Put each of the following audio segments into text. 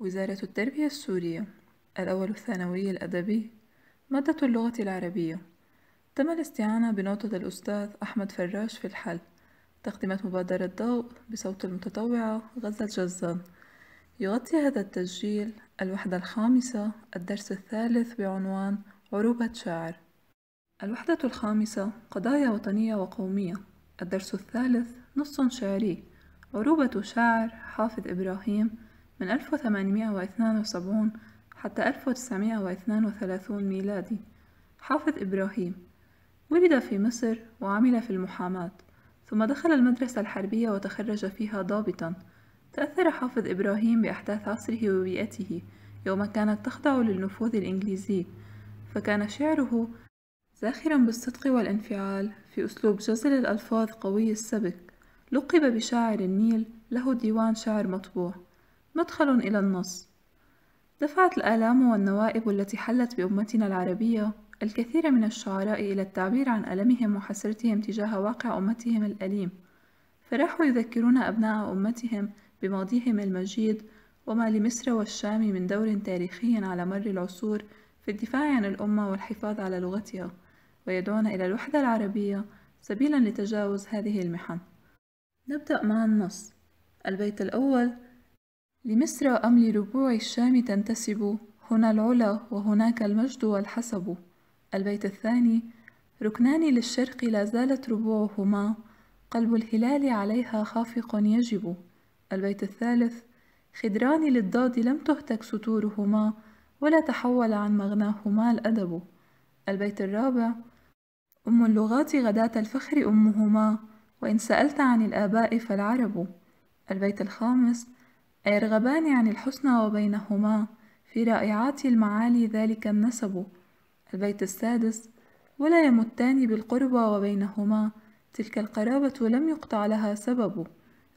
وزارة التربية السورية الأول الثانوي الأدبي مادة اللغة العربية تم الاستعانة بنوتة الأستاذ أحمد فراش في الحل تقدمت مبادرة ضوء بصوت المتطوعة غزة جزان يغطي هذا التسجيل الوحدة الخامسة الدرس الثالث بعنوان عروبة شاعر الوحدة الخامسة قضايا وطنية وقومية الدرس الثالث نص شعري عروبة شاعر حافظ إبراهيم من 1872 حتى 1932 ميلادي حافظ إبراهيم ولد في مصر وعمل في المحاماة ثم دخل المدرسة الحربية وتخرج فيها ضابطا تأثر حافظ إبراهيم بأحداث عصره وبيئته يوم كانت تخضع للنفوذ الإنجليزي فكان شعره زاخرا بالصدق والانفعال في أسلوب جزل الألفاظ قوي السبك لقب بشاعر النيل له ديوان شعر مطبوع مدخل إلى النص دفعت الآلام والنوائب التي حلت بأمتنا العربية الكثير من الشعراء إلى التعبير عن ألمهم وحسرتهم تجاه واقع أمتهم الأليم فراحوا يذكرون أبناء أمتهم بماضيهم المجيد وما لمصر والشام من دور تاريخي على مر العصور في الدفاع عن الأمة والحفاظ على لغتها ويدعون إلى الوحدة العربية سبيلا لتجاوز هذه المحن نبدأ مع النص البيت الأول لمصر أم لربوع الشام تنتسب هنا العلا وهناك المجد والحسب البيت الثاني ركنان للشرق لا زالت ربوعهما قلب الهلال عليها خافق يجب البيت الثالث خدران للضاد لم تهتك ستورهما ولا تحول عن مغناهما الأدب البيت الرابع أم اللغات غداة الفخر أمهما وإن سألت عن الآباء فالعرب البيت الخامس أيرغبان عن الحسنى وبينهما في رائعات المعالي ذلك النسب البيت السادس ولا يمتان بالقربى وبينهما تلك القرابة لم يقطع لها سبب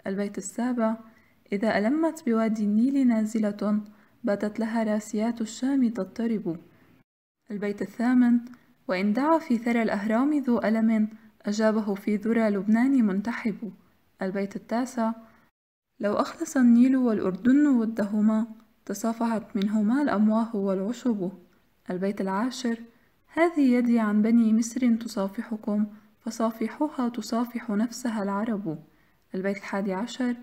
البيت السابع إذا ألمت بوادي النيل نازلة باتت لها راسيات الشام تضطرب البيت الثامن وإن دعا في ثرى الأهرام ذو ألم أجابه في ذرى لبنان منتحب البيت التاسع لو أخلص النيل والأردن ودهما تصافحت منهما الأمواه والعشب البيت العاشر هذه يدي عن بني مصر تصافحكم فصافحوها تصافح نفسها العرب البيت الحادي عشر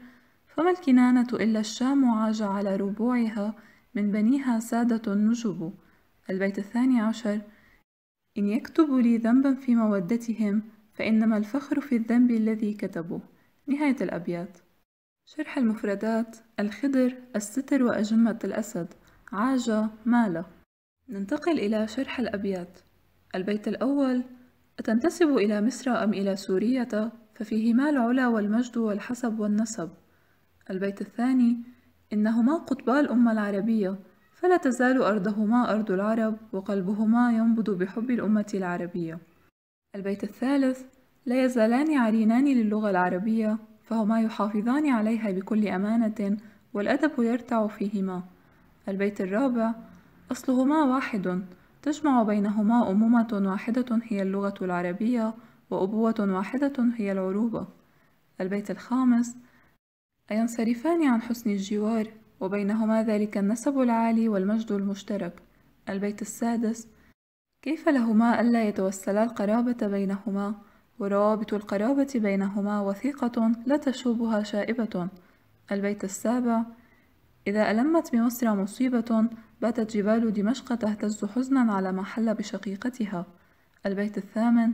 فما الكنانة إلا الشام عاج على ربوعها من بنيها سادة النجب البيت الثاني عشر إن يكتب لي ذنبا في مودتهم فإنما الفخر في الذنب الذي كتبه نهاية الأبيات شرح المفردات الخدر الستر وأجمة الأسد عاجة ماله ننتقل إلى شرح الأبيات البيت الأول أتنتسب إلى مصر أم إلى سورية ففيهما العلا والمجد والحسب والنسب البيت الثاني إنهما قطبا الأمة العربية فلا تزال أرضهما أرض العرب وقلبهما ينبض بحب الأمة العربية البيت الثالث لا يزالان عرينان للغة العربية فهما يحافظان عليها بكل أمانة والأدب يرتع فيهما البيت الرابع أصلهما واحد تجمع بينهما أمومة واحدة هي اللغة العربية وأبوة واحدة هي العروبة البيت الخامس أينصرفان عن حسن الجوار وبينهما ذلك النسب العالي والمجد المشترك البيت السادس كيف لهما ألا يتوسلا القرابة بينهما ورابط القرابة بينهما وثيقة لا تشوبها شائبة البيت السابع إذا ألمت بمصر مصيبة باتت جبال دمشق تهتز حزنا على ما حل بشقيقتها البيت الثامن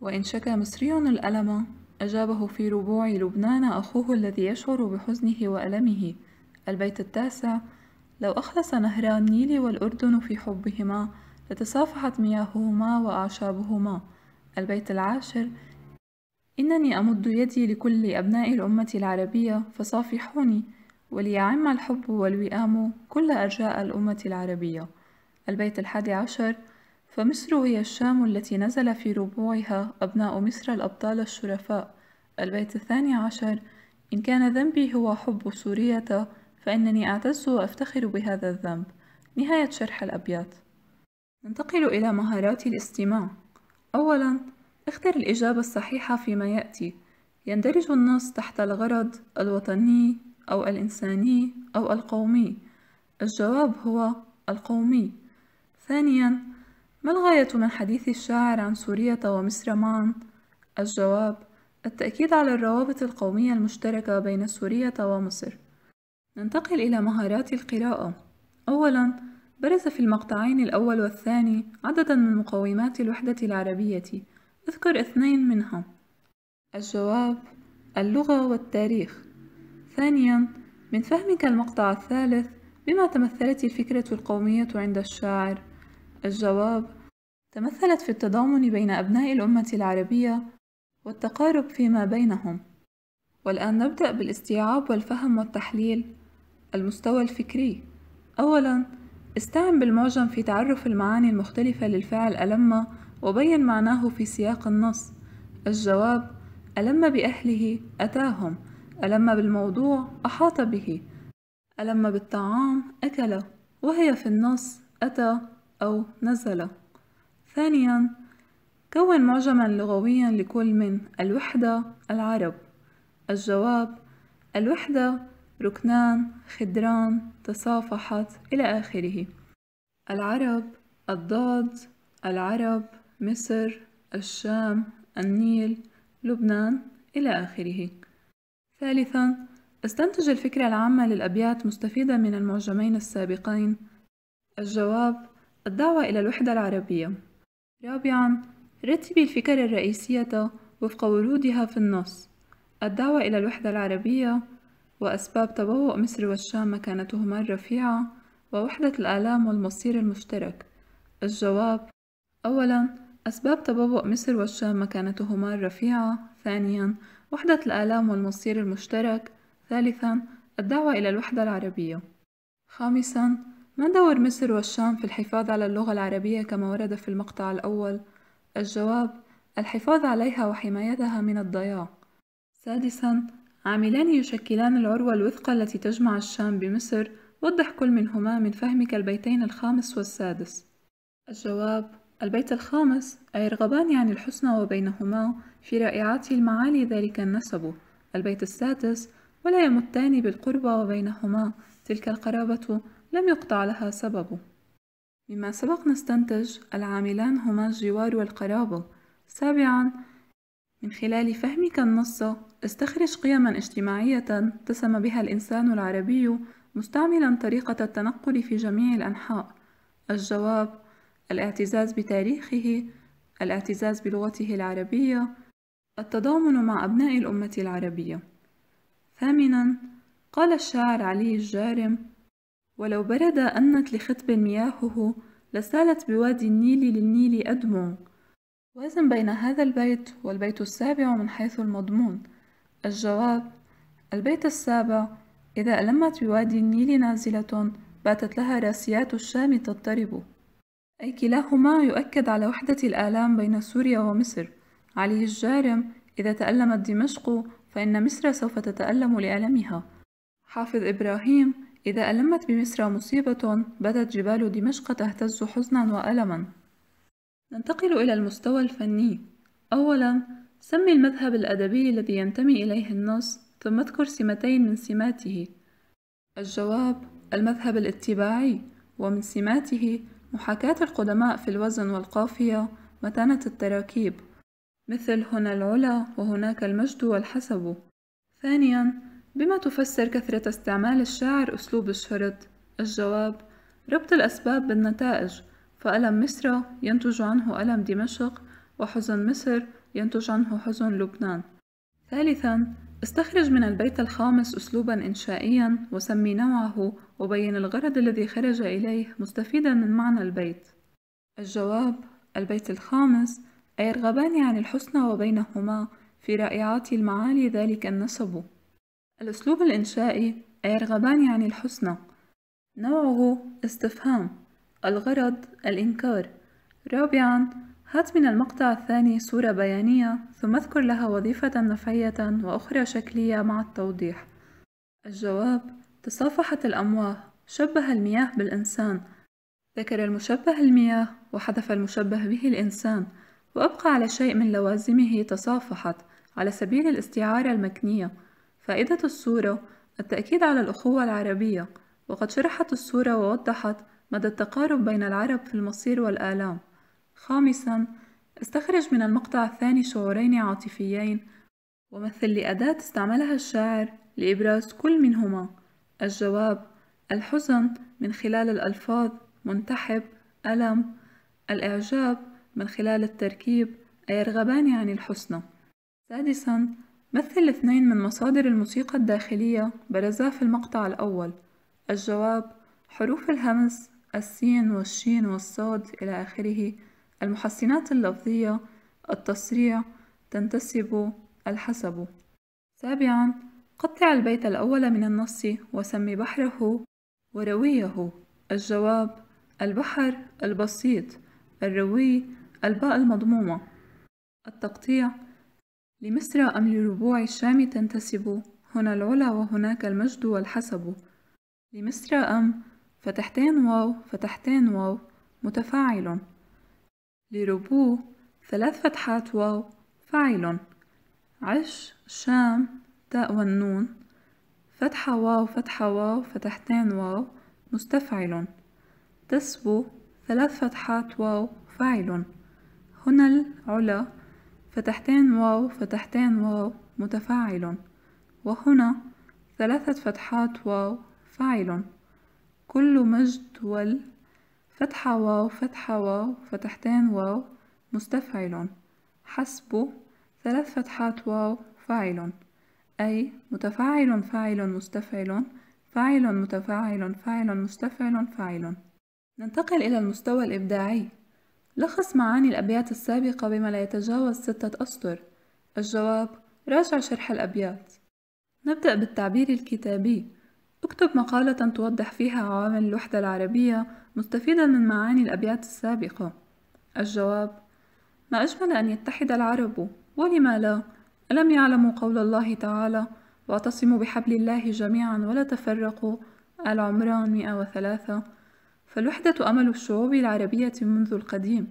وإن شكى مصري الألم أجابه في ربوع لبنان أخوه الذي يشعر بحزنه وألمه البيت التاسع لو أخلص نهران النيل والأردن في حبهما لتصافحت مياههما وأعشابهما البيت العاشر إنني أمد يدي لكل أبناء الأمة العربية فصافحوني وليعم الحب والوئام كل أرجاء الأمة العربية البيت الحادي عشر فمصر هي الشام التي نزل في ربوعها أبناء مصر الأبطال الشرفاء البيت الثاني عشر إن كان ذنبي هو حب سورية فإنني أعتز وأفتخر بهذا الذنب نهاية شرح الأبيات ننتقل إلى مهارات الاستماع أولاً اختر الإجابة الصحيحة فيما يأتي يندرج النص تحت الغرض الوطني أو الإنساني أو القومي الجواب هو القومي ثانياً ما الغاية من حديث الشاعر عن سورية ومصر معا؟ الجواب التأكيد على الروابط القومية المشتركة بين سورية ومصر ننتقل إلى مهارات القراءة أولاً برز في المقطعين الأول والثاني عددا من مقومات الوحدة العربية اذكر اثنين منها الجواب اللغة والتاريخ ثانيا من فهمك المقطع الثالث بما تمثلت الفكرة القومية عند الشاعر الجواب تمثلت في التضامن بين أبناء الأمة العربية والتقارب فيما بينهم والآن نبدأ بالاستيعاب والفهم والتحليل المستوى الفكري أولاً استعن بالمعجم في تعرف المعاني المختلفة للفعل ألم وبين معناه في سياق النص الجواب ألم بأهله أتاهم ألم بالموضوع أحاط به ألم بالطعام أكل وهي في النص أتى أو نزل ثانيا كون معجما لغويا لكل من الوحدة العرب الجواب الوحدة ركنان خدران تصافحت إلى آخره العرب الضاد العرب مصر الشام النيل لبنان إلى آخره ثالثا استنتج الفكرة العامة للأبيات مستفيدة من المعجمين السابقين الجواب الدعوة إلى الوحدة العربية رابعا رتبي الفكر الرئيسية وفق ورودها في النص الدعوة إلى الوحدة العربية وأسباب تبوؤ مصر والشام مكانتهما الرفيعة ووحدة الآلام والمصير المشترك الجواب أولا أسباب تبوؤ مصر والشام مكانتهما الرفيعة ثانيا وحدة الآلام والمصير المشترك ثالثا الدعوة إلى الوحدة العربية خامسا ما دور مصر والشام في الحفاظ على اللغة العربية كما ورد في المقطع الأول؟ الجواب الحفاظ عليها وحمايتها من الضياع سادسا عاملان يشكلان العروة الوثقى التي تجمع الشام بمصر وضح كل منهما من فهمك البيتين الخامس والسادس الجواب البيت الخامس أي رغبان عن الحسنى وبينهما في رائعات المعالي ذلك النسب البيت السادس ولا يمتان بالقربى وبينهما تلك القرابة لم يقطع لها سبب مما سبق نستنتج العاملان هما الجوار والقرابة سابعا من خلال فهمك النص استخرج قيما اجتماعية اتسم بها الإنسان العربي مستعملا طريقة التنقل في جميع الأنحاء الجواب الاعتزاز بتاريخه الاعتزاز بلغته العربية التضامن مع أبناء الأمة العربية ثامنا قال الشاعر علي الجارم ولو برد أنت لخطب مياهه لسالت بوادي النيل للنيل أدمو وزن بين هذا البيت والبيت السابع من حيث المضمون الجواب البيت السابع إذا ألمت بوادي النيل نازلة باتت لها راسيات الشام تضطرب أي كلاهما يؤكد على وحدة الآلام بين سوريا ومصر عليه الجارم إذا تألمت دمشق فإن مصر سوف تتألم لألمها حافظ إبراهيم إذا ألمت بمصر مصيبة بدت جبال دمشق تهتز حزنا وألما ننتقل إلى المستوى الفني أولا سمي المذهب الأدبي الذي ينتمي إليه النص ثم اذكر سمتين من سماته الجواب المذهب الاتباعي ومن سماته محاكاة القدماء في الوزن والقافية متانة التراكيب مثل هنا العلا وهناك المجد والحسب ثانيا بما تفسر كثرة استعمال الشاعر أسلوب الشرط؟ الجواب ربط الأسباب بالنتائج فألم مصر ينتج عنه ألم دمشق وحزن مصر ينتج عنه حزن لبنان ثالثا استخرج من البيت الخامس أسلوبا إنشائيا وسمي نوعه وبين الغرض الذي خرج إليه مستفيدا من معنى البيت الجواب البيت الخامس أي رغبان عن الحسنى وبينهما في رائعات المعالي ذلك النسب الأسلوب الإنشائي أي رغبان عن الحسنى نوعه استفهام الغرض الإنكار رابعا هات من المقطع الثاني صورة بيانية ثم اذكر لها وظيفة نفعية وأخرى شكلية مع التوضيح الجواب تصافحت الأمواه شبه المياه بالإنسان ذكر المشبه المياه وحذف المشبه به الإنسان وأبقى على شيء من لوازمه تصافحت على سبيل الاستعارة المكنية فائدة الصورة التأكيد على الأخوة العربية وقد شرحت الصورة ووضحت مدى التقارب بين العرب في المصير والآلام خامسا استخرج من المقطع الثاني شعورين عاطفيين ومثل لأداة استعملها الشاعر لإبراز كل منهما الجواب الحزن من خلال الألفاظ منتحب ألم الإعجاب من خلال التركيب أيرغبان عن الحسنى سادسا مثل اثنين من مصادر الموسيقى الداخلية برزا في المقطع الأول الجواب حروف الهمس السين والشين والصاد إلى آخره المحسنات اللفظية التصريع تنتسب الحسب سابعا قطع البيت الأول من النص وسمي بحره ورويه الجواب البحر البسيط الروي الباء المضمومة التقطيع لمصر أم لربوع الشام تنتسب هنا العلا وهناك المجد والحسب لمصر أم فتحتين واو فتحتين واو متفاعل لربو ثلاث فتحات واو فاعل عش شام تاء والنون فتحة واو فتحة واو فتحتين واو مستفعل تسبو ثلاث فتحات واو فاعل هنا العلا فتحتين واو فتحتين واو متفاعل وهنا ثلاثة فتحات واو فاعل كل مجد وال فتحة واو فتحة واو فتحتين واو مستفعل حسب ثلاث فتحات واو فاعل أي متفاعل فاعل مستفعل فاعل متفاعل فاعل مستفعل فاعل ننتقل إلى المستوى الإبداعي لخص معاني الأبيات السابقة بما لا يتجاوز ستة أسطر الجواب راجع شرح الأبيات نبدأ بالتعبير الكتابي اكتب مقالة توضح فيها عوامل الوحدة العربية مستفيدا من معاني الأبيات السابقة الجواب ما أجمل أن يتحد العرب ولما لا ألم يعلموا قول الله تعالى واعتصموا بحبل الله جميعا ولا تفرقوا العمران 103 فالوحدة أمل الشعوب العربية منذ القديم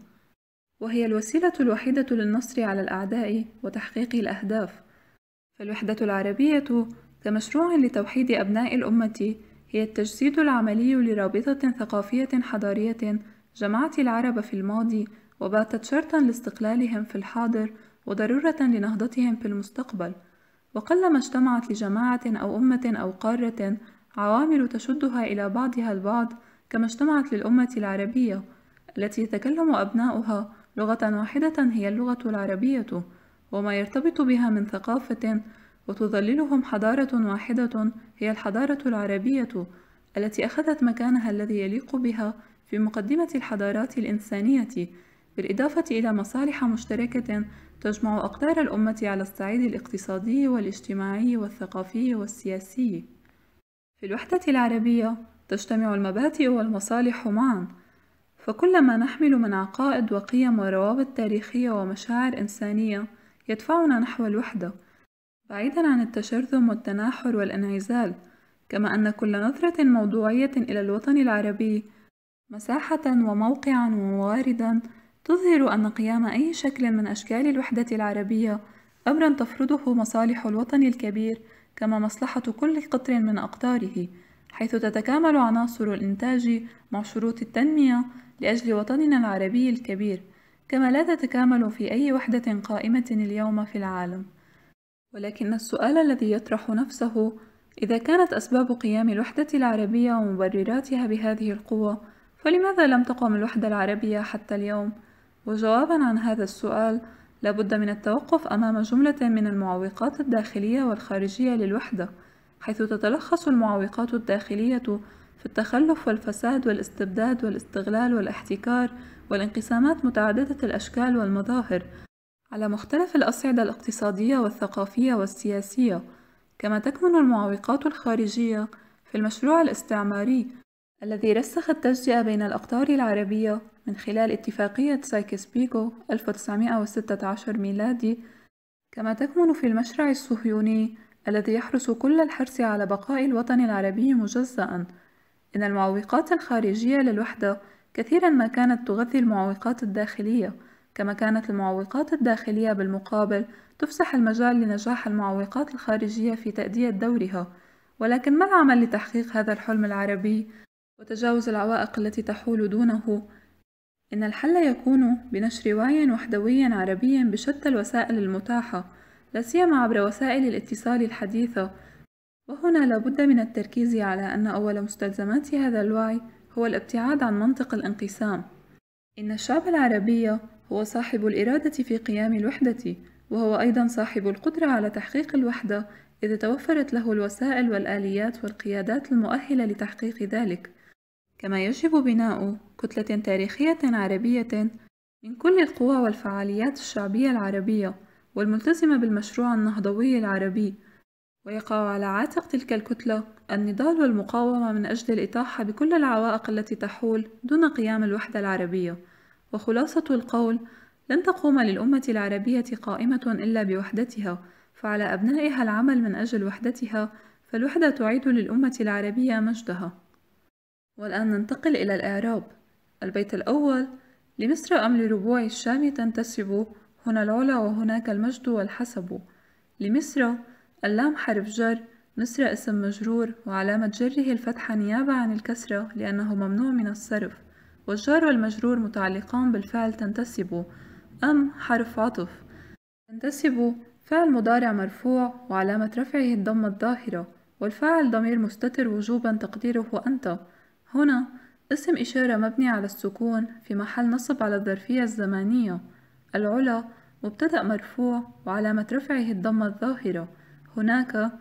وهي الوسيلة الوحيدة للنصر على الأعداء وتحقيق الأهداف فالوحدة العربية كمشروع لتوحيد أبناء الأمة هي التجسيد العملي لرابطة ثقافية حضارية جمعت العرب في الماضي وباتت شرطا لاستقلالهم في الحاضر وضرورة لنهضتهم في المستقبل وقلما اجتمعت لجماعة أو أمة أو قارة عوامل تشدها إلى بعضها البعض كما اجتمعت للأمة العربية التي يتكلم أبناؤها لغة واحدة هي اللغة العربية وما يرتبط بها من ثقافة وتظللهم حضارة واحدة هي الحضارة العربية التي أخذت مكانها الذي يليق بها في مقدمة الحضارات الإنسانية بالإضافة إلى مصالح مشتركة تجمع أقدار الأمة على الصعيد الاقتصادي والاجتماعي والثقافي والسياسي في الوحدة العربية تجتمع المبادئ والمصالح معًا فكلما نحمل من عقائد وقيم وروابط تاريخية ومشاعر إنسانية يدفعنا نحو الوحدة بعيدًا عن التشرذم والتناحر والانعزال كما أن كل نظرة موضوعية إلى الوطن العربي مساحةً وموقعًا ومواردا تظهر أن قيام أي شكل من أشكال الوحدة العربية أمرًا تفرضه مصالح الوطن الكبير كما مصلحة كل قطر من أقطاره حيث تتكامل عناصر الإنتاج مع شروط التنمية لأجل وطننا العربي الكبير كما لا تتكامل في أي وحدة قائمة اليوم في العالم ولكن السؤال الذي يطرح نفسه إذا كانت أسباب قيام الوحدة العربية ومبرراتها بهذه القوة فلماذا لم تقم الوحدة العربية حتى اليوم؟ وجوابا عن هذا السؤال لابد من التوقف أمام جملة من المعوقات الداخلية والخارجية للوحدة حيث تتلخص المعوقات الداخلية في التخلف والفساد والاستبداد والاستغلال والاحتكار والانقسامات متعددة الأشكال والمظاهر على مختلف الأصعدة الاقتصادية والثقافية والسياسية كما تكمن المعوقات الخارجية في المشروع الاستعماري الذي رسخ التجزئة بين الأقطار العربية من خلال اتفاقية سايكس بيكو 1916 ميلادي كما تكمن في المشرع الصهيوني الذي يحرص كل الحرص على بقاء الوطن العربي مجزأ إن المعوقات الخارجية للوحدة كثيرا ما كانت تغذي المعوقات الداخلية كما كانت المعوقات الداخلية بالمقابل تفسح المجال لنجاح المعوقات الخارجية في تأدية دورها ولكن ما العمل لتحقيق هذا الحلم العربي وتجاوز العوائق التي تحول دونه إن الحل يكون بنشر وعي وحدوي عربي بشتى الوسائل المتاحة لا سيما عبر وسائل الاتصال الحديثة وهنا لابد من التركيز على أن أول مستلزمات هذا الوعي هو الابتعاد عن منطق الانقسام إن الشعب العربي هو صاحب الإرادة في قيام الوحدة وهو أيضا صاحب القدرة على تحقيق الوحدة إذا توفرت له الوسائل والآليات والقيادات المؤهلة لتحقيق ذلك كما يجب بناء كتلة تاريخية عربية من كل القوى والفعاليات الشعبية العربية والملتزمة بالمشروع النهضوي العربي ويقع على عاتق تلك الكتلة النضال والمقاومة من أجل الإطاحة بكل العوائق التي تحول دون قيام الوحدة العربية وخلاصة القول لن تقوم للأمة العربية قائمة إلا بوحدتها فعلى أبنائها العمل من أجل وحدتها فالوحدة تعيد للأمة العربية مجدها والآن ننتقل إلى الإعراب البيت الأول لمصر أم لربوع الشام تنتسب هنا العلا وهناك المجد والحسب لمصر اللام حرف جر مصر اسم مجرور وعلامة جره الفتحة نيابة عن الكسرة لأنه ممنوع من الصرف والجار والمجرور متعلقان بالفعل تنتسب أم حرف عطف تنتسب فعل مضارع مرفوع وعلامة رفعه الضمة الظاهرة والفاعل ضمير مستتر وجوبا تقديره أنت هنا اسم إشارة مبني على السكون في محل نصب على الظرفية الزمانية العلا مبتدأ مرفوع وعلامة رفعه الضمة الظاهرة هناك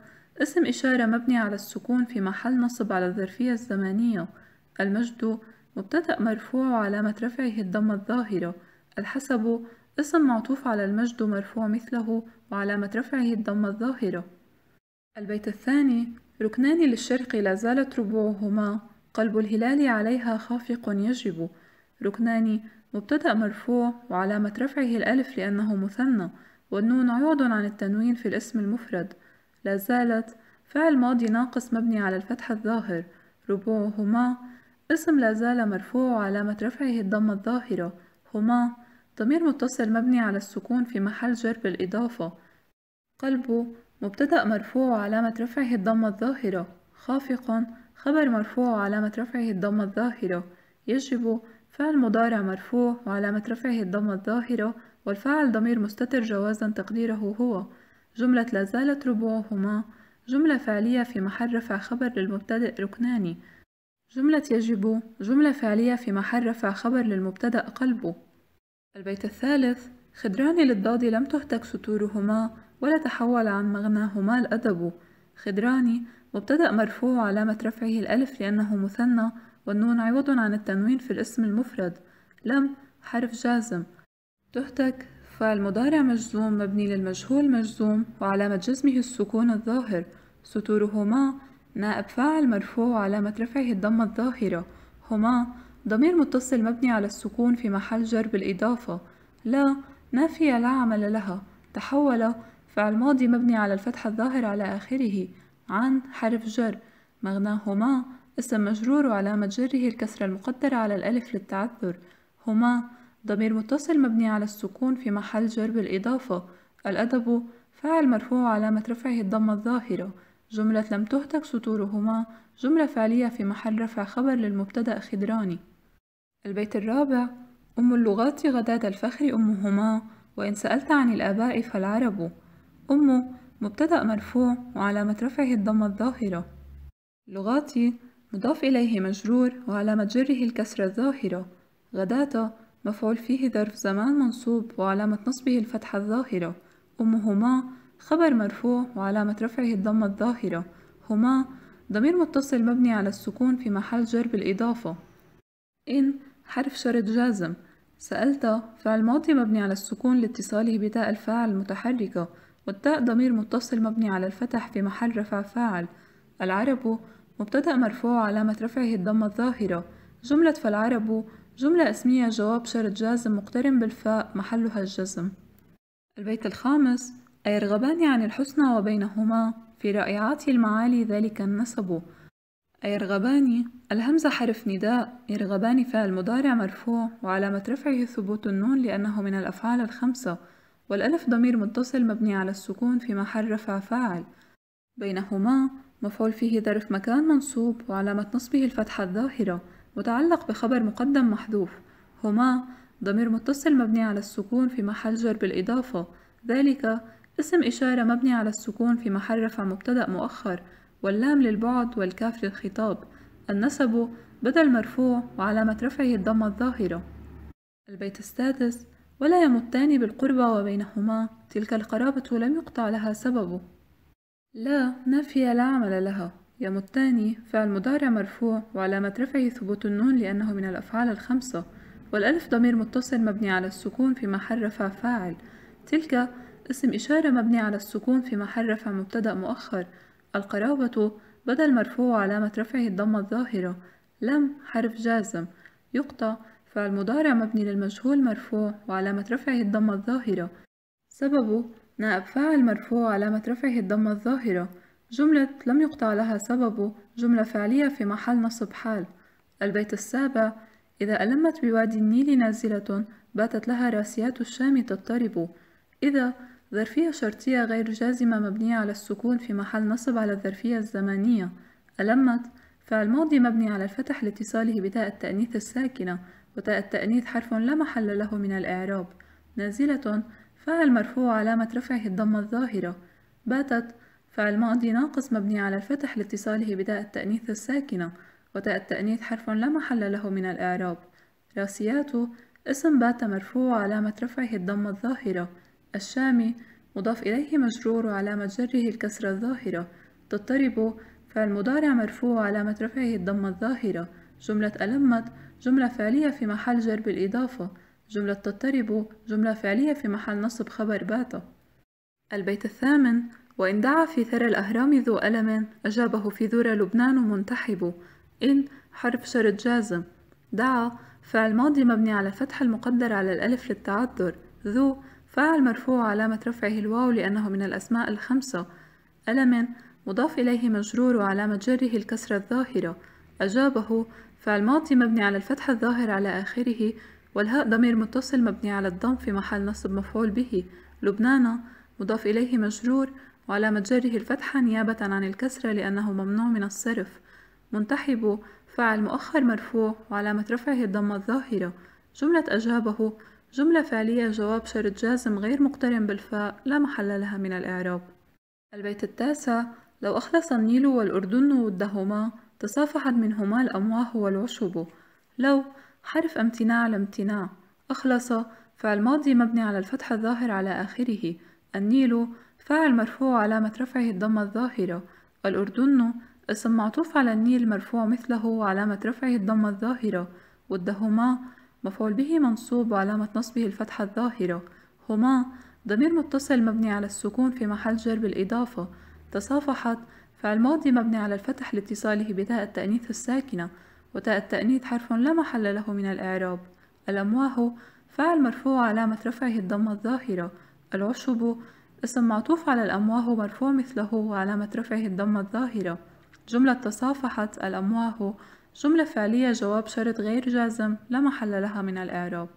اسم إشارة مبني على السكون في محل نصب على الظرفية الزمانية المجد مبتدأ مرفوع وعلامة رفعه الضمة الظاهرة الحسب اسم معطوف على المجد مرفوع مثله وعلامة رفعه الضمة الظاهرة البيت الثاني ركنان للشرق لا زالت ربوعهما قلب الهلال عليها خافق يجب ركنان مبتدأ مرفوع وعلامة رفعه الألف لأنه مثنى والنون عوض عن التنوين في الاسم المفرد لا زالت فعل ماضي ناقص مبني على الفتح الظاهر ربوعهما اسم لا زال مرفوع وعلامة رفعه الضمة الظاهرة هما ضمير متصل مبني على السكون في محل جر بالإضافة قلبه مبتدأ مرفوع وعلامة رفعه الضمة الظاهرة خافق خبر مرفوع وعلامة رفعه الضمة الظاهرة يجب فعل مضارع مرفوع وعلامة رفعه الضمة الظاهرة والفاعل ضمير مستتر جوازا تقديره هو جملة لا زالت ربوعهما جملة فعلية في محل رفع خبر للمبتدئ ركناني جملة يجب جملة فعلية في محل رفع خبر للمبتدأ قلبه البيت الثالث خدران للضاد لم تهتك ستورهما ولا تحول عن مغناهما الأدب خدران مبتدأ مرفوع علامة رفعه الألف لأنه مثنى والنون عوض عن التنوين في الاسم المفرد لم حرف جازم تهتك مضارع مجزوم مبني للمجهول مجزوم وعلامة جزمه السكون الظاهر ستورهما نائب فاعل مرفوع علامة رفعه الضمة الظاهرة هما ضمير متصل مبني على السكون في محل جر بالإضافة لا نافية لا عمل لها تحول فعل ماضي مبني على الفتحة الظاهر على آخره عن حرف جر مغناهما اسم مجرور وعلامة جره الكسرة المقدرة على الألف للتعذر هما ضمير متصل مبني على السكون في محل جر بالإضافة الأدب فاعل مرفوع علامة رفعه الضمة الظاهرة جملة لم تهتك سطورهما جملة فعلية في محل رفع خبر للمبتدأ خدراني البيت الرابع أم اللغات غداة الفخر أمهما وإن سألت عن الآباء فالعرب أم مبتدأ مرفوع وعلامة رفعه الضمة الظاهرة لغاتي مضاف إليه مجرور وعلامة جره الكسرة الظاهرة غداة مفعول فيه ظرف زمان منصوب وعلامة نصبه الفتحة الظاهرة أمهما خبر مرفوع وعلامة رفعه الضمة الظاهرة هما ضمير متصل مبني على السكون في محل جر بالإضافة إن حرف شرط جازم سألت فعل ماضي مبني على السكون لاتصاله بتاء الفاعل المتحركة والتاء ضمير متصل مبني على الفتح في محل رفع فاعل العرب مبتدأ مرفوع علامة رفعه الضمة الظاهرة جملة فالعرب جملة اسمية جواب شرط جازم مقترن بالفاء محلها الجزم البيت الخامس أيرغبان عن الحسنى وبينهما في رائعات المعالي ذلك النسب أيرغبان الهمزة حرف نداء يرغبان فعل مضارع مرفوع وعلامة رفعه ثبوت النون لأنه من الأفعال الخمسة والألف ضمير متصل مبني على السكون في محل رفع فاعل بينهما مفعول فيه ظرف مكان منصوب وعلامة نصبه الفتحة الظاهرة متعلق بخبر مقدم محذوف هما ضمير متصل مبني على السكون في محل جر بالإضافة ذلك اسم إشارة مبني على السكون في محل رفع مبتدأ مؤخر واللام للبعد والكاف للخطاب النسب بدل مرفوع وعلامة رفعه الضمة الظاهرة البيت السادس ولا يمتان بالقربى وبينهما تلك القرابة لم يقطع لها سببه لا نافية لا عمل لها يمتان فعل مضارع مرفوع وعلامة رفعه ثبوت النون لأنه من الأفعال الخمسة والألف ضمير متصل مبني على السكون في محل رفع فاعل تلك اسم إشارة مبني على السكون في محل رفع مبتدأ مؤخر القرابة بدل مرفوع علامة رفعه الضمة الظاهرة لم حرف جازم يقطع فعل مضارع مبني للمجهول مرفوع وعلامة رفعه الضمة الظاهرة سببه نائب فاعل مرفوع علامة رفعه الضمة الظاهرة جملة لم يقطع لها سببه جملة فعلية في محل نصب حال البيت السابع إذا ألمت بوادي النيل نازلة باتت لها راسيات الشام تضطرب إذا ظرفية شرطية غير جازمة مبنية على السكون في محل نصب على الظرفية الزمانية ألمت فعل ماضي مبني على الفتح لاتصاله بتاء التأنيث الساكنة وتاء التأنيث حرف لا محل له من الإعراب نازلة فعل مرفوع علامة رفعه الضمة الظاهرة باتت فعل ماضي ناقص مبني على الفتح لاتصاله بتاء التأنيث الساكنة وتاء التأنيث حرف لا محل له من الإعراب راسيات اسم بات مرفوع علامة رفعه الضمة الظاهرة الشامي مضاف إليه مجرور وعلامة جره الكسرة الظاهرة تضطرب فعل مضارع مرفوع علامة رفعه الضمة الظاهرة جملة ألمت جملة فعلية في محل جر بالإضافة جملة تضطرب جملة فعلية في محل نصب خبر بات البيت الثامن وإن دعا في ثرى الأهرام ذو ألم أجابه في ذرى لبنان منتحب إن حرف شرط جازم دعا فعل ماضي مبني على الفتح المقدر على الألف للتعذر ذو فاعل مرفوع علامة رفعه الواو لأنه من الأسماء الخمسة ألم مضاف إليه مجرور وعلامة جره الكسرة الظاهرة أجابه فعل ماضي مبني على الفتح الظاهر على آخره والهاء ضمير متصل مبني على الضم في محل نصب مفعول به لبنان مضاف إليه مجرور وعلامة جره الفتحة نيابة عن الكسرة لأنه ممنوع من الصرف منتحب فعل مؤخر مرفوع وعلامة رفعه الضمة الظاهرة جملة أجابه جملة فعلية جواب شرط جازم غير مقترن بالفاء لا محل لها من الإعراب البيت التاسع لو أخلص النيل والأردن ودهما تصافحت منهما الأمواه والعشب لو حرف امتناع لامتناع أخلص فعل ماضي مبني على الفتح الظاهر على آخره النيل فاعل مرفوع علامة رفعه الضمة الظاهرة الأردن اسم معطوف على النيل مرفوع مثله وعلامة رفعه الضمة الظاهرة ودهما مفعول به منصوب وعلامة نصبه الفتحة الظاهرة هما ضمير متصل مبني على السكون في محل جر بالإضافة تصافحت فعل ماضي مبني على الفتح لاتصاله بتاء التأنيث الساكنة وتاء التأنيث حرف لا محل له من الإعراب الأمواه فعل مرفوع علامة رفعه الضمة الظاهرة العشب اسم معطوف على الأمواه مرفوع مثله وعلامة رفعه الضمة الظاهرة جملة تصافحت الأمواه جملة فعلية جواب شرط غير جازم لا محل لها من الإعراب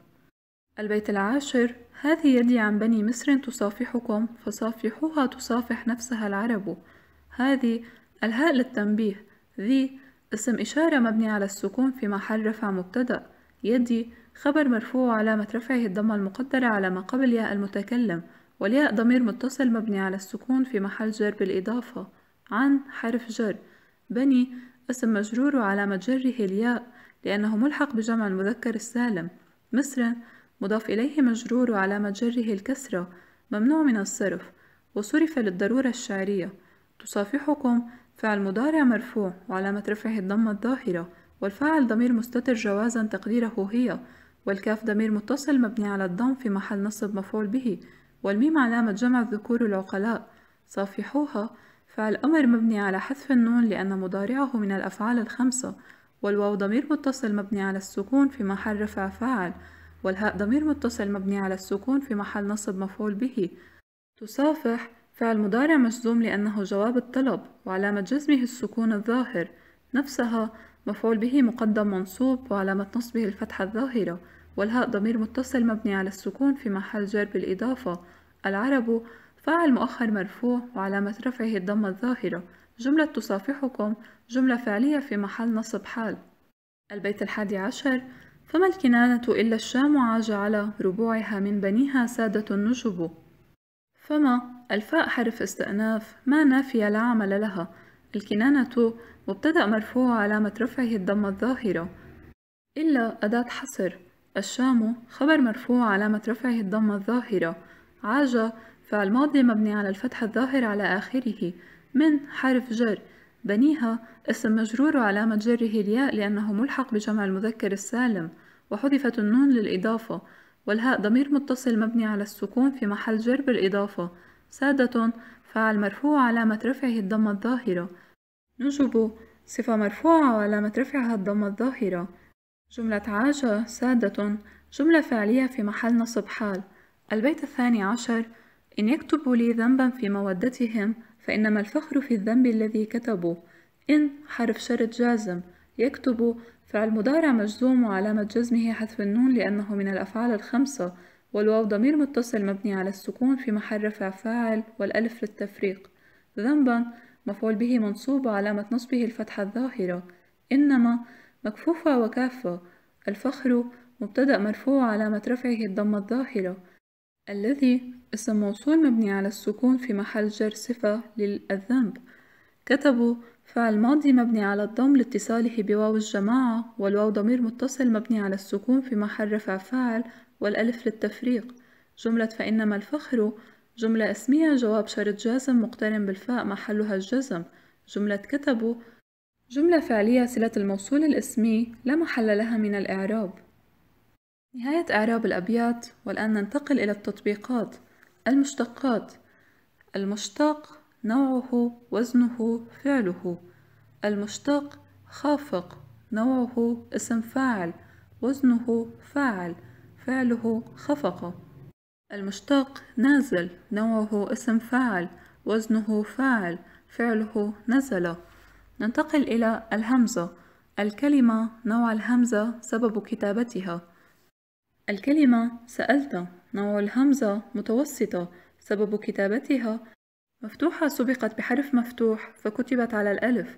البيت العاشر هذه يدي عن بني مصر تصافحكم فصافحوها تصافح نفسها العرب هذه الهاء للتنبيه ذي اسم إشارة مبني على السكون في محل رفع مبتدأ يدي خبر مرفوع علامة رفعه الضمة المقدرة على ما قبل ياء المتكلم والياء ضمير متصل مبني على السكون في محل جر بالإضافة عن حرف جر بني اسم مجرور وعلامة جره الياء لأنه ملحق بجمع المذكر السالم مصرا مضاف إليه مجرور وعلامة جره الكسرة ممنوع من الصرف وصرف للضرورة الشعرية تصافحكم فعل مضارع مرفوع وعلامة رفعه الضمة الظاهرة والفاعل ضمير مستتر جوازا تقديره هي والكاف ضمير متصل مبني على الضم في محل نصب مفعول به والميم علامة جمع الذكور العقلاء صافحوها فالأمر مبني على حذف النون لأن مضارعه من الأفعال الخمسة والواو ضمير متصل مبني على السكون في محل رفع فاعل والهاء ضمير متصل مبني على السكون في محل نصب مفعول به تصافح فعل مضارع مجزوم لأنه جواب الطلب وعلامة جزمه السكون الظاهر نفسها مفعول به مقدم منصوب وعلامة نصبه الفتحة الظاهرة والهاء ضمير متصل مبني على السكون في محل جر بالإضافة العرب فاعل مؤخر مرفوع وعلامة رفعه الضمة الظاهرة جملة تصافحكم جملة فعلية في محل نصب حال البيت الحادي عشر فما الكنانة إلا الشام عاج على ربوعها من بنيها سادة النجب فما الفاء حرف استئناف ما نافية لا عمل لها الكنانة مبتدأ مرفوع علامة رفعه الضمة الظاهرة إلا أداة حصر الشام خبر مرفوع علامة رفعه الضمة الظاهرة عاج فالماضي مبني على الفتح الظاهر على آخره من حرف جر بنيها اسم مجرور وعلامة جره الياء لأنه ملحق بجمع المذكر السالم وحذفت النون للإضافة والهاء ضمير متصل مبني على السكون في محل جر بالإضافة سادة فعل مرفوع علامة رفعه الضمة الظاهرة نجب صفة مرفوعة وعلامة رفعها الضمة الظاهرة جملة عاجة سادة جملة فعلية في محل نصب حال البيت الثاني عشر إن يكتبوا لي ذنبا في مودتهم فإنما الفخر في الذنب الذي كتبوا إن حرف شرط جازم يكتب فعل مضارع مجزوم وعلامة جزمه حذف النون لأنه من الأفعال الخمسة والواو ضمير متصل مبني على السكون في محل رفع فاعل والألف للتفريق ذنبا مفعول به منصوب وعلامة نصبه الفتحة الظاهرة إنما مكفوفة وكافة الفخر مبتدأ مرفوع علامة رفعه الضمة الظاهرة الذي اسم موصول مبني على السكون في محل جر صفة للذنب كتبوا فعل ماضي مبني على الضم لاتصاله بواو الجماعة والواو ضمير متصل مبني على السكون في محل رفع فاعل والألف للتفريق جملة فإنما الفخر جملة اسمية جواب شرط جازم مقترن بالفاء محلها الجزم جملة كتبوا جملة فعلية صلة الموصول الاسمي لا محل لها من الإعراب نهاية إعراب الأبيات والآن ننتقل إلى التطبيقات المشتقات المشتق نوعه وزنه فعله المشتق خافق نوعه اسم فاعل وزنه فاعل فعله خفق المشتق نازل نوعه اسم فاعل وزنه فاعل فعله نزل ننتقل إلى الهمزة الكلمة نوع الهمزة سبب كتابتها الكلمة سألت نوع الهمزة متوسطة سبب كتابتها مفتوحة سبقت بحرف مفتوح فكتبت على الألف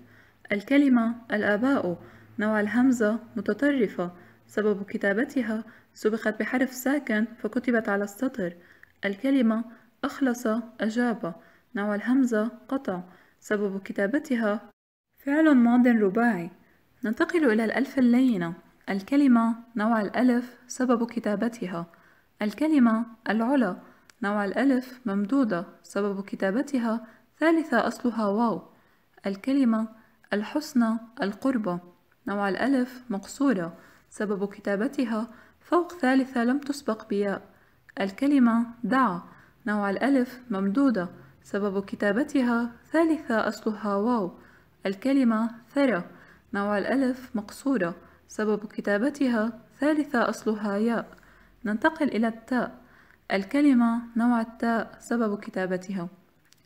الكلمة الآباء نوع الهمزة متطرفة سبب كتابتها سبقت بحرف ساكن فكتبت على السطر الكلمة أخلص أجاب نوع الهمزة قطع سبب كتابتها فعل ماض رباعي ننتقل إلى الألف اللينة الكلمة نوع الألف سبب كتابتها الكلمة العلا نوع الألف ممدودة سبب كتابتها ثالثة أصلها واو الكلمة الحسنى القربة نوع الألف مقصورة سبب كتابتها فوق ثالثة لم تسبق بياء الكلمة دعا نوع الألف ممدودة سبب كتابتها ثالثة أصلها واو الكلمة ثرى نوع الألف مقصورة سبب كتابتها ثالثة أصلها ياء ننتقل إلى التاء الكلمة نوع التاء سبب كتابتها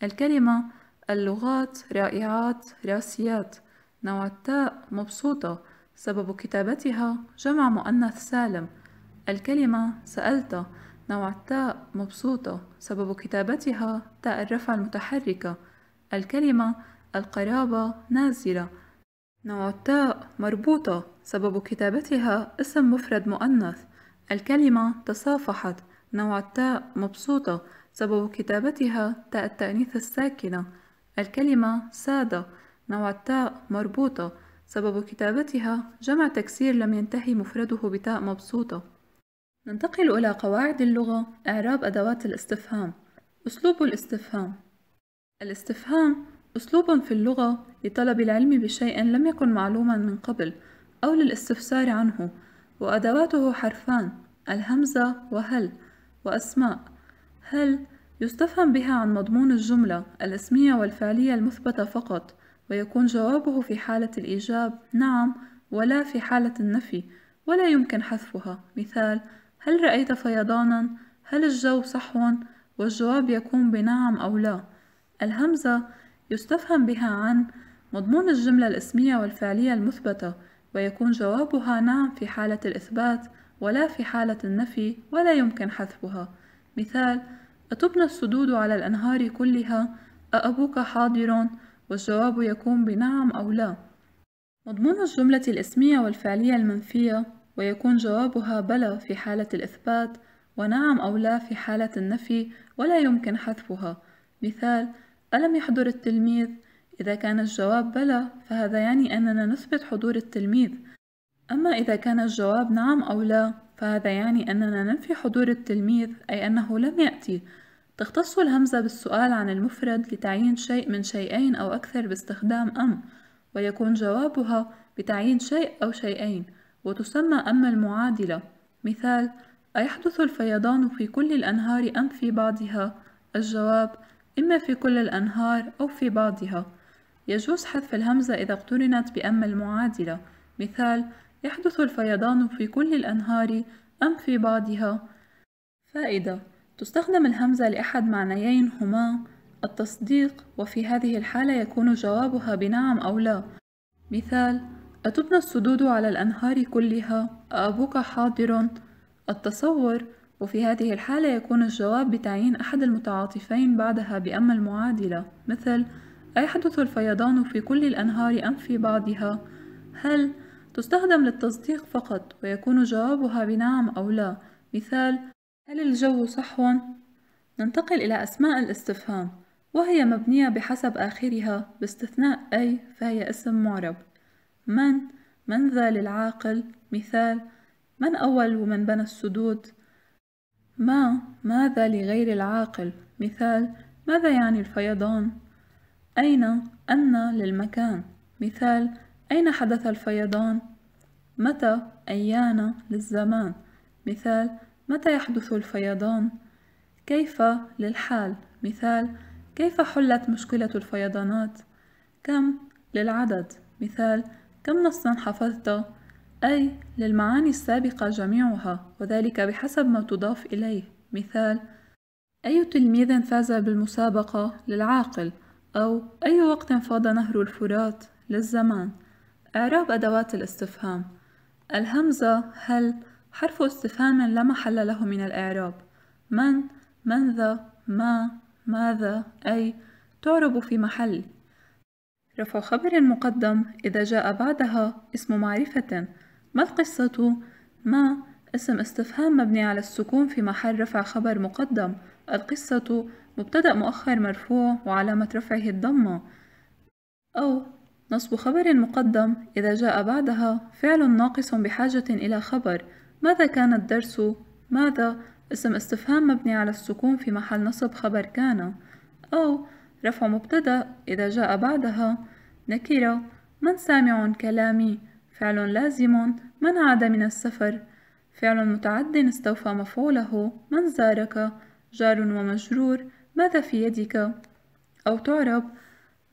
الكلمة اللغات رائعات راسيات نوع التاء مبسوطة سبب كتابتها جمع مؤنث سالم الكلمة سألت نوع التاء مبسوطة سبب كتابتها تاء الرفع المتحركة الكلمة القرابة نازلة نوع التاء مربوطة سبب كتابتها اسم مفرد مؤنث الكلمة تصافحت نوع التاء مبسوطة سبب كتابتها تاء التأنيث الساكنة الكلمة سادة نوع التاء مربوطة سبب كتابتها جمع تكسير لم ينتهي مفرده بتاء مبسوطة ننتقل إلى قواعد اللغة إعراب أدوات الاستفهام أسلوب الاستفهام الاستفهام أسلوب في اللغة لطلب العلم بشيء لم يكن معلوما من قبل أو للاستفسار عنه وأدواته حرفان الهمزة وهل وأسماء هل يستفهم بها عن مضمون الجملة الاسمية والفعلية المثبتة فقط ويكون جوابه في حالة الإيجاب نعم ولا في حالة النفي ولا يمكن حذفها مثال هل رأيت فيضانا؟ هل الجو صحوا؟ والجواب يكون بنعم أو لا الهمزة يستفهم بها عن مضمون الجملة الاسمية والفعلية المثبتة ويكون جوابها نعم في حالة الإثبات ولا في حالة النفي ولا يمكن حذفها مثال أتبنى السدود على الأنهار كلها أأبوك حاضر والجواب يكون بنعم أو لا مضمون الجملة الاسمية والفعلية المنفية ويكون جوابها بلى في حالة الإثبات ونعم أو لا في حالة النفي ولا يمكن حذفها مثال ألم يحضر التلميذ إذا كان الجواب بلى فهذا يعني أننا نثبت حضور التلميذ أما إذا كان الجواب نعم أو لا فهذا يعني أننا ننفي حضور التلميذ أي أنه لم يأتي تختص الهمزة بالسؤال عن المفرد لتعيين شيء من شيئين أو أكثر باستخدام أم ويكون جوابها بتعيين شيء أو شيئين وتسمى أم المعادلة مثال أيحدث الفيضان في كل الأنهار أم في بعضها؟ الجواب إما في كل الأنهار أو في بعضها يجوز حذف الهمزة إذا اقترنت بأم المعادلة مثال يحدث الفيضان في كل الأنهار أم في بعضها فائدة تستخدم الهمزة لأحد معنيين هما التصديق وفي هذه الحالة يكون جوابها بنعم أو لا مثال أتبنى السدود على الأنهار كلها أبوك حاضر التصور وفي هذه الحالة يكون الجواب بتعيين أحد المتعاطفين بعدها بأم المعادلة مثل أيحدث الفيضان في كل الأنهار أم في بعضها؟ هل تستخدم للتصديق فقط ويكون جوابها بنعم أو لا مثال هل الجو صحو؟ ننتقل إلى أسماء الاستفهام وهي مبنية بحسب آخرها باستثناء أي فهي اسم معرب من من ذا للعاقل مثال من أول ومن بنى السدود ما ماذا لغير العاقل مثال ماذا يعني الفيضان أين أن للمكان مثال أين حدث الفيضان متى أيان للزمان مثال متى يحدث الفيضان كيف للحال مثال كيف حلت مشكلة الفيضانات كم للعدد مثال كم نصا حفظت أي للمعاني السابقة جميعها وذلك بحسب ما تضاف إليه مثال أي تلميذ فاز بالمسابقة للعاقل أو أي وقت فاض نهر الفرات للزمان إعراب أدوات الاستفهام الهمزة هل حرف استفهام لا محل له من الإعراب من من ذا ما ماذا أي تعرب في محل رفع خبر مقدم إذا جاء بعدها اسم معرفة ما القصة ما اسم استفهام مبني على السكون في محل رفع خبر مقدم القصة مبتدأ مؤخر مرفوع وعلامة رفعه الضمة أو نصب خبر مقدم إذا جاء بعدها فعل ناقص بحاجة إلى خبر ماذا كان الدرس؟ ماذا؟ اسم استفهام مبني على السكون في محل نصب خبر كان أو رفع مبتدأ إذا جاء بعدها نكرة من سامع كلامي فعل لازم من عاد من السفر فعل متعد استوفى مفعوله من زارك جار ومجرور ماذا في يدك؟ أو تعرب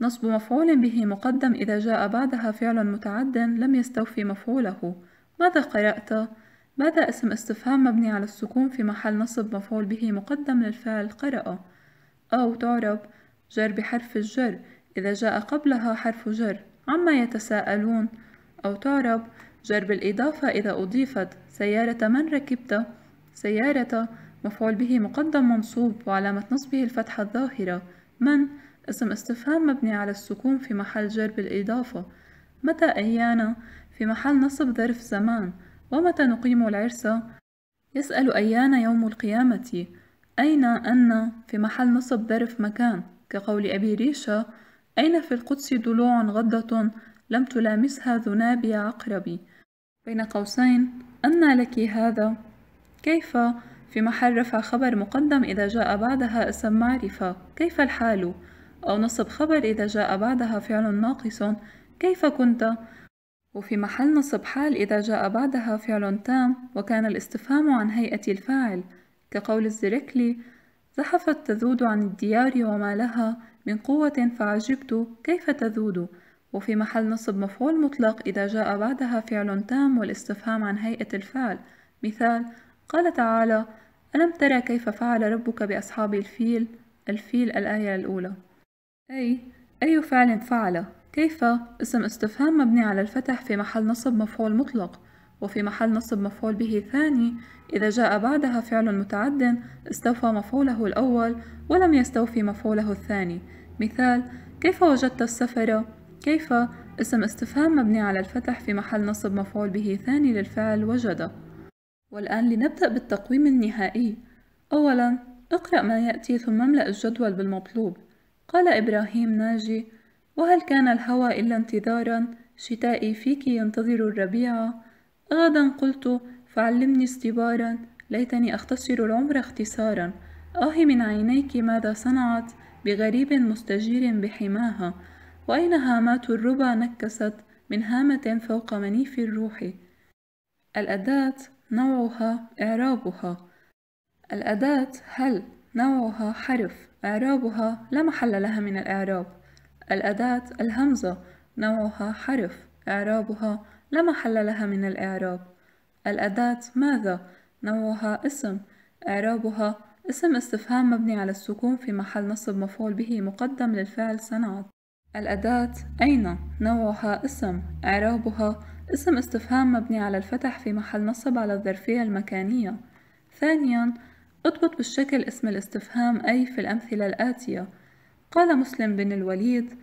نصب مفعول به مقدم إذا جاء بعدها فعل متعد لم يستوفي مفعوله ماذا قرأت؟ ماذا اسم استفهام مبني على السكون في محل نصب مفعول به مقدم للفعل قرأ أو تعرب جر بحرف الجر إذا جاء قبلها حرف جر عما يتساءلون أو تعرب جر بالإضافة إذا أضيفت سيارة من ركبت سيارة مفعول به مقدم منصوب وعلامة نصبه الفتحة الظاهرة من اسم استفهام مبني على السكون في محل جر بالإضافة متى أيانا في محل نصب ظرف زمان ومتى نقيم العرس يسأل أيانا يوم القيامة أين أن في محل نصب ظرف مكان كقول أبي ريشة أين في القدس ضلوع غضة لم تلامسها ذنابي عقربي بين قوسين أن لك هذا كيف في محل رفع خبر مقدم إذا جاء بعدها اسم معرفة كيف الحال أو نصب خبر إذا جاء بعدها فعل ناقص كيف كنت وفي محل نصب حال إذا جاء بعدها فعل تام وكان الاستفهام عن هيئة الفاعل كقول الزركلي زحفت تذود عن الديار وما لها من قوة فعجبت كيف تذود وفي محل نصب مفعول مطلق إذا جاء بعدها فعل تام والاستفهام عن هيئة الفعل مثال قال تعالى ألم ترى كيف فعل ربك بأصحاب الفيل الفيل الآية الأولى أي أي فعل فعل كيف اسم استفهام مبني على الفتح في محل نصب مفعول مطلق وفي محل نصب مفعول به ثاني إذا جاء بعدها فعل متعد استوفى مفعوله الأول ولم يستوفي مفعوله الثاني مثال كيف وجدت السفر كيف اسم استفهام مبني على الفتح في محل نصب مفعول به ثاني للفعل وجد والآن لنبدأ بالتقويم النهائي أولا اقرأ ما يأتي ثم املأ الجدول بالمطلوب قال إبراهيم ناجي وهل كان الهوى إلا انتظارا شتائي فيك ينتظر الربيع غدا قلت فعلمني استبارا ليتني أختصر العمر اختصارا آه من عينيك ماذا صنعت بغريب مستجير بحماها وأين هامات الربا نكست من هامة فوق منيف الروح الأداة نوعها إعرابها الأداة هل نوعها حرف إعرابها لا محل لها من الإعراب الأداة الهمزة نوعها حرف إعرابها لا محل لها من الإعراب الأداة ماذا نوعها اسم إعرابها اسم استفهام مبني على السكون في محل نصب مفعول به مقدم للفعل صنعت الأداة أين نوعها اسم إعرابها اسم استفهام مبني على الفتح في محل نصب على الظرفية المكانية ثانيا اضبط بالشكل اسم الاستفهام أي في الأمثلة الآتية قال مسلم بن الوليد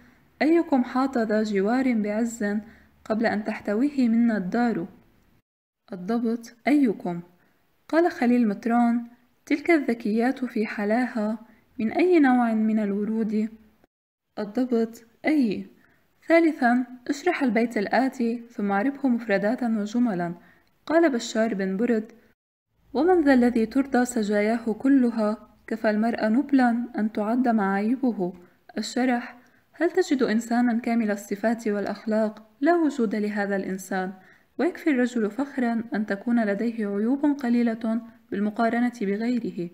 أيكم حاط ذا جوار بعز قبل أن تحتويه منا الدار الضبط أيكم قال خليل متران تلك الذكيات في حلاها من أي نوع من الورود الضبط أي ثالثا اشرح البيت الآتي ثم اعربه مفردات وجملا قال بشار بن برد ومن ذا الذي ترضى سجاياه كلها كفى المرء نبلا أن تعد معايبه الشرح هل تجد إنسانا كامل الصفات والأخلاق لا وجود لهذا الإنسان ويكفي الرجل فخرا أن تكون لديه عيوب قليلة بالمقارنة بغيره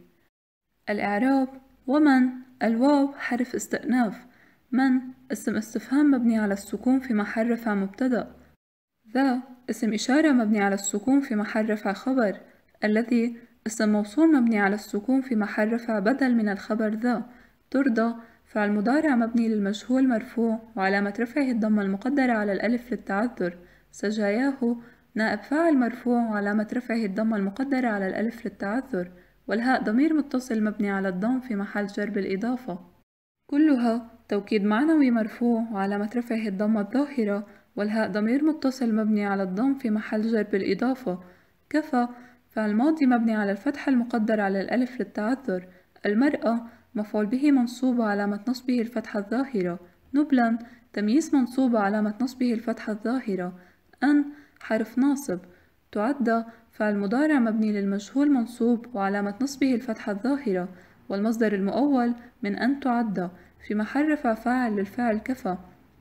الإعراب ومن الواو حرف استئناف من اسم استفهام مبني على السكون في محل رفع مبتدأ ذا اسم إشارة مبني على السكون في محل رفع خبر الذي اسم موصول مبني على السكون في محل رفع بدل من الخبر ذا ترضى فعل مضارع مبني للمجهول مرفوع وعلامة رفعه الضمة المقدرة على الألف للتعذر سجاياه نائب فاعل مرفوع وعلامة رفعه الضمة المقدرة على الألف للتعذر والهاء ضمير متصل مبني على الضم في محل جر بالإضافة كلها توكيد معنوي مرفوع وعلامة رفعه الضمة الظاهرة والهاء ضمير متصل مبني على الضم في محل جر بالإضافة كفى فعل ماضي مبني على الفتح المقدر على الألف للتعذر المرأة مفعول به منصوب علامة نصبه الفتحة الظاهرة نبلا تمييز منصوب علامة نصبه الفتحة الظاهرة أن حرف ناصب تعد فعل مضارع مبني للمجهول منصوب وعلامة نصبه الفتحة الظاهرة والمصدر المؤول من أن تعد في محل رفع فاعل للفعل كفى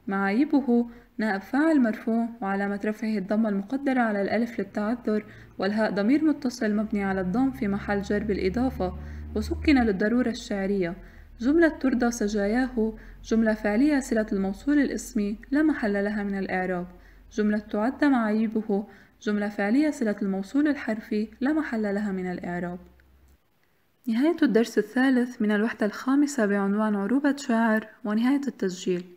معايبه نائب فاعل مرفوع وعلامة رفعه الضمة المقدرة على الألف للتعذر والهاء ضمير متصل مبني على الضم في محل جر بالإضافة وسكن للضرورة الشعرية جملة ترضى سجاياه جملة فعلية صلة الموصول الاسمي لا محل لها من الإعراب جملة تعد معايبه جملة فعلية صلة الموصول الحرفي لا محل لها من الإعراب نهاية الدرس الثالث من الوحدة الخامسة بعنوان عروبة شاعر ونهاية التسجيل